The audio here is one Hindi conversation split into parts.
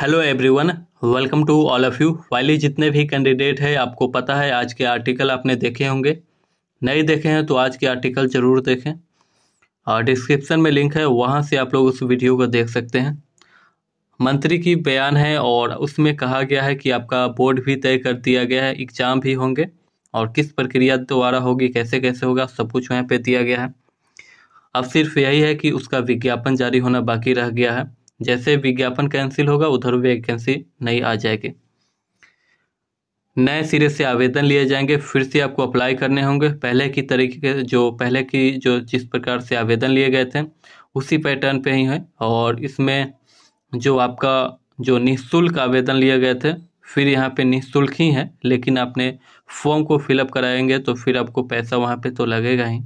hello everyone welcome to all of you वाली जितने भी कैंडिडेट है आपको पता है आज के आर्टिकल आपने देखे होंगे नहीं देखे हैं तो आज के आर्टिकल ज़रूर देखें और डिस्क्रिप्शन में लिंक है वहाँ से आप लोग उस वीडियो को देख सकते हैं मंत्री की बयान है और उसमें कहा गया है कि आपका बोर्ड भी तय कर दिया गया है एग्जाम भी होंगे और किस प्रक्रिया द्वारा होगी कैसे कैसे होगा सब कुछ वहाँ पर दिया गया है अब सिर्फ यही है कि उसका विज्ञापन जारी होना बाकी रह गया है जैसे विज्ञापन कैंसिल होगा उधर वैकेंसी नहीं आ जाएगी नए सिरे से आवेदन लिए जाएंगे फिर से आपको अप्लाई करने होंगे पहले की तरीके के जो पहले की जो जिस प्रकार से आवेदन लिए गए थे उसी पैटर्न पे ही है और इसमें जो आपका जो निःशुल्क आवेदन लिए गए थे फिर यहाँ पे निःशुल्क ही है लेकिन आपने फॉर्म को फिलअप कराएंगे तो फिर आपको पैसा वहाँ पे तो लगेगा ही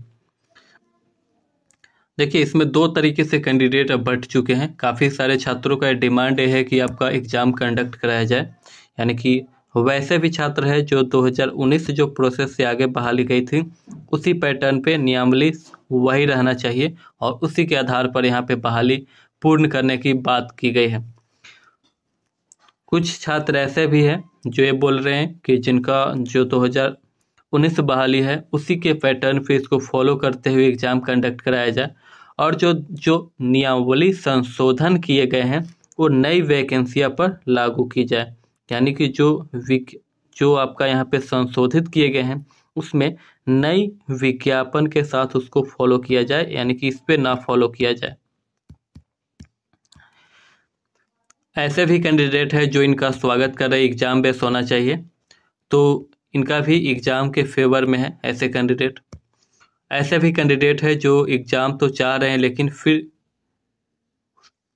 देखिए इसमें दो तरीके से कैंडिडेट अब बढ़ चुके हैं काफ़ी सारे छात्रों का डिमांड ये है कि आपका एग्ज़ाम कंडक्ट कराया जाए यानी कि वैसे भी छात्र है जो 2019 जो प्रोसेस से आगे बहाली गई थी उसी पैटर्न पे नियमली वही रहना चाहिए और उसी के आधार पर यहाँ पे बहाली पूर्ण करने की बात की गई है कुछ छात्र ऐसे भी हैं जो ये बोल रहे हैं कि जिनका जो 2019 बहाली है उसी के पैटर्न पे इसको फॉलो करते हुए एग्ज़ाम कंडक्ट कराया जाए और जो जो नियमावली संशोधन किए गए हैं वो नई वैकेंसियाँ पर लागू की जाए यानी कि जो विक जो आपका यहाँ पे संशोधित किए गए हैं उसमें नई विज्ञापन के साथ उसको फॉलो किया जाए यानी कि इस पर ना फॉलो किया जाए ऐसे भी कैंडिडेट है जो इनका स्वागत कर रहे एग्ज़ाम बेस होना चाहिए तो इनका भी एग्ज़ाम के फेवर में है ऐसे कैंडिडेट ऐसे भी कैंडिडेट है जो एग्ज़ाम तो चाह रहे हैं लेकिन फिर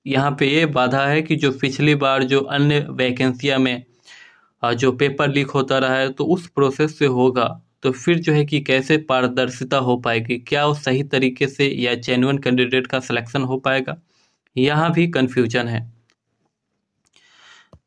यहाँ पे ये बाधा है कि जो पिछली बार जो अन्य वैकेंसियाँ में जो पेपर लीक होता रहा है तो उस प्रोसेस से होगा तो फिर जो है कि कैसे पारदर्शिता हो पाएगी क्या वो सही तरीके से या जेन्युन कैंडिडेट का सिलेक्शन हो पाएगा यहाँ भी कन्फ्यूजन है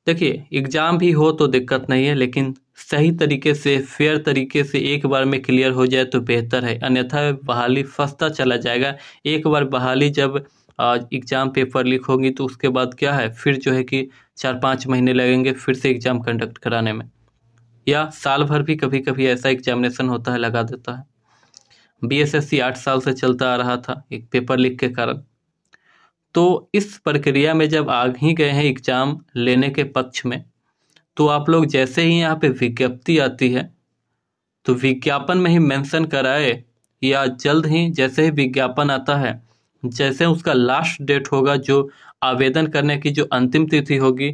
देखिए एग्ज़ाम भी हो तो दिक्कत नहीं है लेकिन सही तरीके से फेयर तरीके से एक बार में क्लियर हो जाए तो बेहतर है अन्यथा बहाली फंसता चला जाएगा एक बार बहाली जब एग्ज़ाम पेपर लीक होगी तो उसके बाद क्या है फिर जो है कि चार पाँच महीने लगेंगे फिर से एग्ज़ाम कंडक्ट कराने में या साल भर भी कभी कभी ऐसा एग्जामिनेशन होता है लगा देता है बीएसएससी आठ साल से चलता आ रहा था एक पेपर लीक के कारण तो इस प्रक्रिया में जब आ ही गए हैं एग्ज़ाम लेने के पक्ष में तो आप लोग जैसे ही यहाँ पे विज्ञप्ति आती है तो विज्ञापन में ही मेंशन कराए या जल्द ही जैसे ही विज्ञापन आता है जैसे उसका लास्ट डेट होगा जो आवेदन करने की जो अंतिम तिथि होगी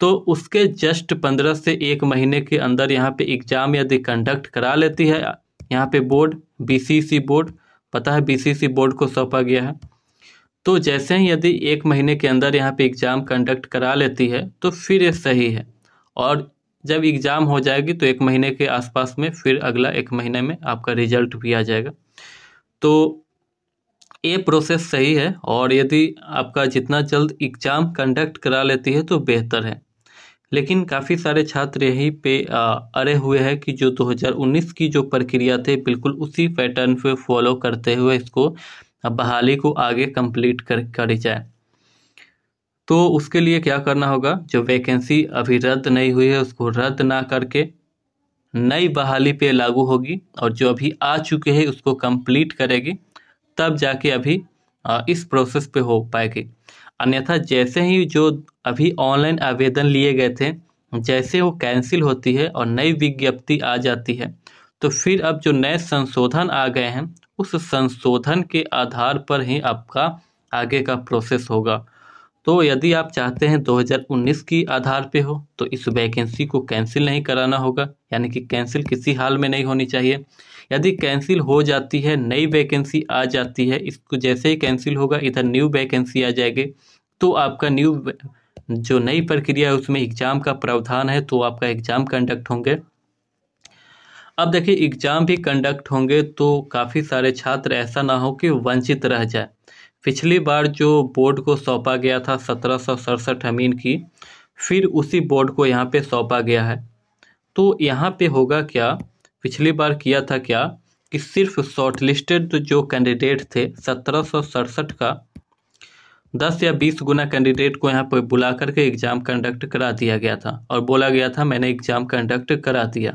तो उसके जस्ट पंद्रह से एक महीने के अंदर यहाँ पे एग्ज़ाम यदि कंडक्ट करा लेती है यहाँ पे बोर्ड बीसीसी बोर्ड पता है बीसीसी बोर्ड को सौंपा गया है तो जैसे ही यदि एक महीने के अंदर यहाँ पे एग्ज़ाम कंडक्ट करा लेती है तो फिर ये सही है और जब एग्ज़ाम हो जाएगी तो एक महीने के आसपास में फिर अगला एक महीने में आपका रिजल्ट भी आ जाएगा तो ये प्रोसेस सही है और यदि आपका जितना जल्द एग्ज़ाम कंडक्ट करा लेती है तो बेहतर है लेकिन काफ़ी सारे छात्र यहीं पे अड़े हुए हैं कि जो 2019 की जो प्रक्रिया थी बिल्कुल उसी पैटर्न पे फॉलो करते हुए इसको बहाली को आगे कंप्लीट कर करी जाए तो उसके लिए क्या करना होगा जो वैकेंसी अभी रद्द नहीं हुई है उसको रद्द ना करके नई बहाली पे लागू होगी और जो अभी आ चुके हैं उसको कंप्लीट करेगी तब जाके अभी इस प्रोसेस पे हो पाएगी अन्यथा जैसे ही जो अभी ऑनलाइन आवेदन लिए गए थे जैसे वो कैंसिल होती है और नई विज्ञप्ति आ जाती है तो फिर अब जो नए संशोधन आ गए हैं उस संशोधन के आधार पर ही आपका आगे का प्रोसेस होगा तो यदि आप चाहते हैं 2019 की आधार पे हो तो इस वैकेंसी को कैंसिल नहीं कराना होगा यानी कि कैंसिल किसी हाल में नहीं होनी चाहिए यदि कैंसिल हो जाती है नई वैकेंसी आ जाती है इसको जैसे ही कैंसिल होगा इधर न्यू वैकेंसी आ जाएगी तो आपका न्यू जो नई प्रक्रिया है उसमें एग्ज़ाम का प्रावधान है तो आपका एग्ज़ाम कंडक्ट होंगे अब देखिए एग्ज़ाम भी कंडक्ट होंगे तो काफ़ी सारे छात्र ऐसा ना हो कि वंचित रह जाए पिछली बार जो बोर्ड को सौंपा गया था सत्रह सौ सड़सठ अमीन की फिर उसी बोर्ड को यहाँ पे सौंपा गया है तो यहाँ पे होगा क्या पिछली बार किया था क्या कि सिर्फ शॉर्टलिस्टेड जो कैंडिडेट थे सत्रह सौ सड़सठ का दस या बीस गुना कैंडिडेट को यहाँ पर बुला करके एग्ज़ाम कंडक्ट करा दिया गया था और बोला गया था मैंने एग्ज़ाम कंडक्ट करा दिया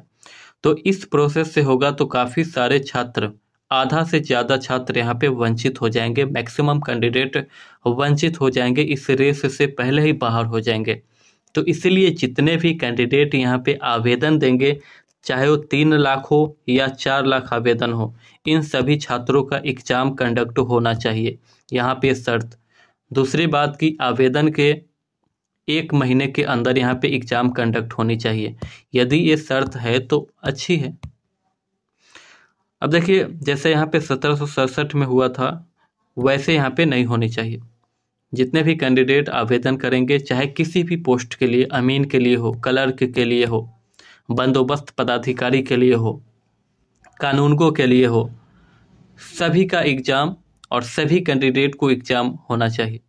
तो इस प्रोसेस से होगा तो काफ़ी सारे छात्र आधा से ज़्यादा छात्र यहाँ पे वंचित हो जाएंगे मैक्सिमम कैंडिडेट वंचित हो जाएंगे इस रेस से पहले ही बाहर हो जाएंगे तो इसलिए जितने भी कैंडिडेट यहाँ पे आवेदन देंगे चाहे वो तीन लाख हो या चार लाख आवेदन हो इन सभी छात्रों का एग्जाम कंडक्ट होना चाहिए यहाँ पे शर्त दूसरी बात की आवेदन के एक महीने के अंदर यहाँ पे एग्ज़ाम कंडक्ट होनी चाहिए यदि ये शर्त है तो अच्छी है अब देखिए जैसे यहाँ पे सत्रह में हुआ था वैसे यहाँ पे नहीं होनी चाहिए जितने भी कैंडिडेट आवेदन करेंगे चाहे किसी भी पोस्ट के लिए अमीन के लिए हो क्लर्क के लिए हो बंदोबस्त पदाधिकारी के लिए हो कानूनगो के लिए हो सभी का एग्ज़ाम और सभी कैंडिडेट को एग्ज़ाम होना चाहिए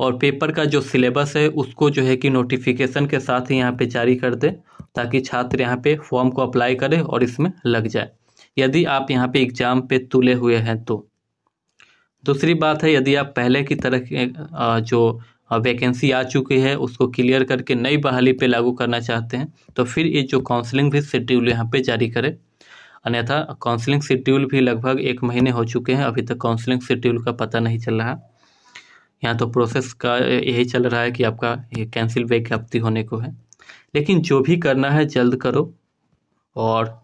और पेपर का जो सिलेबस है उसको जो है कि नोटिफिकेशन के साथ ही यहाँ पे जारी कर दें ताकि छात्र यहाँ पे फॉर्म को अप्लाई करें और इसमें लग जाए यदि आप यहाँ पे एग्ज़ाम पे तुले हुए हैं तो दूसरी बात है यदि आप पहले की तरह जो वैकेंसी आ चुकी है उसको क्लियर करके नई बहाली पे लागू करना चाहते हैं तो फिर ये जो काउंसलिंग भी शेड्यूल यहाँ पे जारी करें अन्यथा काउंसलिंग शेड्यूल भी लगभग एक महीने हो चुके हैं अभी तक काउंसलिंग शेड्यूल का पता नहीं चल रहा यहाँ तो प्रोसेस का यही चल रहा है कि आपका ये कैंसिल वैकअप्ति होने को है लेकिन जो भी करना है जल्द करो और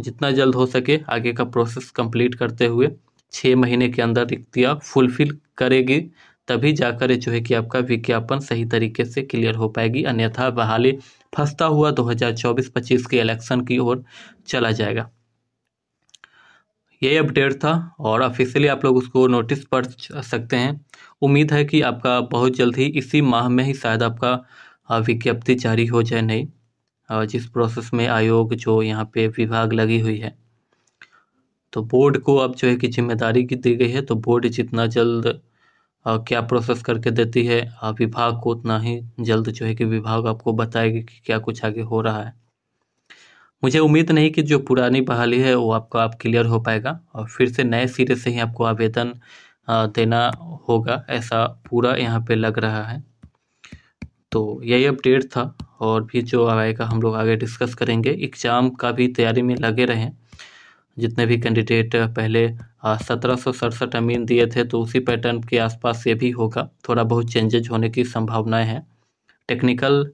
जितना जल्द हो सके आगे का प्रोसेस कंप्लीट करते हुए छः महीने के अंदर रिक्तियाँ फुलफिल करेगी तभी जाकर जो है कि आपका विज्ञापन सही तरीके से क्लियर हो पाएगी अन्यथा बहाली फंसता हुआ 2024-25 के इलेक्शन की ओर चला जाएगा यही अपडेट था और ऑफिशियली आप लोग उसको नोटिस पढ़ सकते हैं उम्मीद है कि आपका बहुत जल्द ही इसी माह में ही शायद आपका विज्ञप्ति जारी हो जाए नहीं जिस प्रोसेस में आयोग जो यहाँ पे विभाग लगी हुई है तो बोर्ड को अब जो है कि जिम्मेदारी की दी गई है तो बोर्ड जितना जल्द क्या प्रोसेस करके देती है विभाग को उतना ही जल्द जो है कि विभाग आपको बताएगी कि क्या कुछ आगे हो रहा है मुझे उम्मीद नहीं कि जो पुरानी बहाली है वो आपका आप क्लियर हो पाएगा और फिर से नए सिरे से ही आपको आवेदन देना होगा ऐसा पूरा यहाँ पे लग रहा है तो यही अपडेट था और भी जो आएगा हम लोग आगे डिस्कस करेंगे एग्ज़ाम का भी तैयारी में लगे रहें जितने भी कैंडिडेट पहले सत्रह सौ सड़सठ अमीन दिए थे तो उसी पैटर्न के आसपास ये भी होगा थोड़ा बहुत चेंजेज होने की संभावनाएं हैं टेक्निकल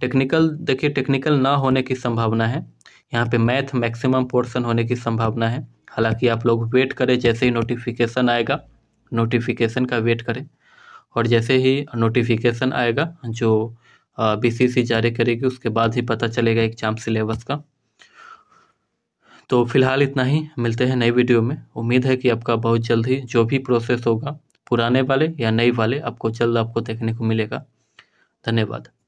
टेक्निकल देखिए टेक्निकल ना होने की संभावना है यहाँ पे मैथ मैक्सिमम पोर्शन होने की संभावना है हालांकि आप लोग वेट करें जैसे ही नोटिफिकेशन आएगा नोटिफिकेशन का वेट करें और जैसे ही नोटिफिकेशन आएगा जो बीसीसी जारी करेगी उसके बाद ही पता चलेगा एग्जाम सिलेबस का तो फिलहाल इतना ही मिलते हैं नई वीडियो में उम्मीद है कि आपका बहुत जल्द ही जो भी प्रोसेस होगा पुराने वाले या नए वाले आपको जल्द आपको देखने को मिलेगा धन्यवाद